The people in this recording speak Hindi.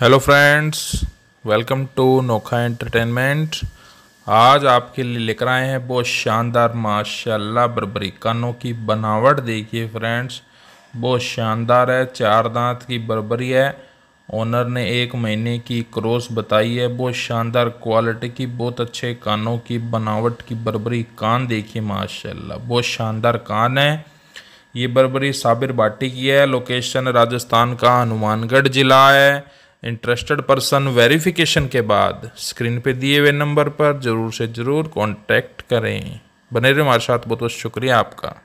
hello friends welcome to Nokha entertainment आज आपके लिए लेकर आए हैं बहुत शानदार माशाल्लाह बरबरी कानों की बनावट देखिए फ्रेंड्स बहुत शानदार है चार दांत की बरबरी है ओनर ने एक महीने की क्रॉस बताई है बहुत शानदार क्वालिटी की बहुत अच्छे कानों की बनावट की बर्बरी कान देखिए माशाल्लाह बहुत शानदार कान है ये बर्बरी साबिर बाटी की है लोकेशन राजस्थान का हनुमानगढ़ जिला है इंटरेस्टेड पर्सन वेरिफिकेशन के बाद स्क्रीन पे दिए हुए नंबर पर ज़रूर से ज़रूर कॉन्टैक्ट करें बने रहे हमारे साथ बहुत बहुत शुक्रिया आपका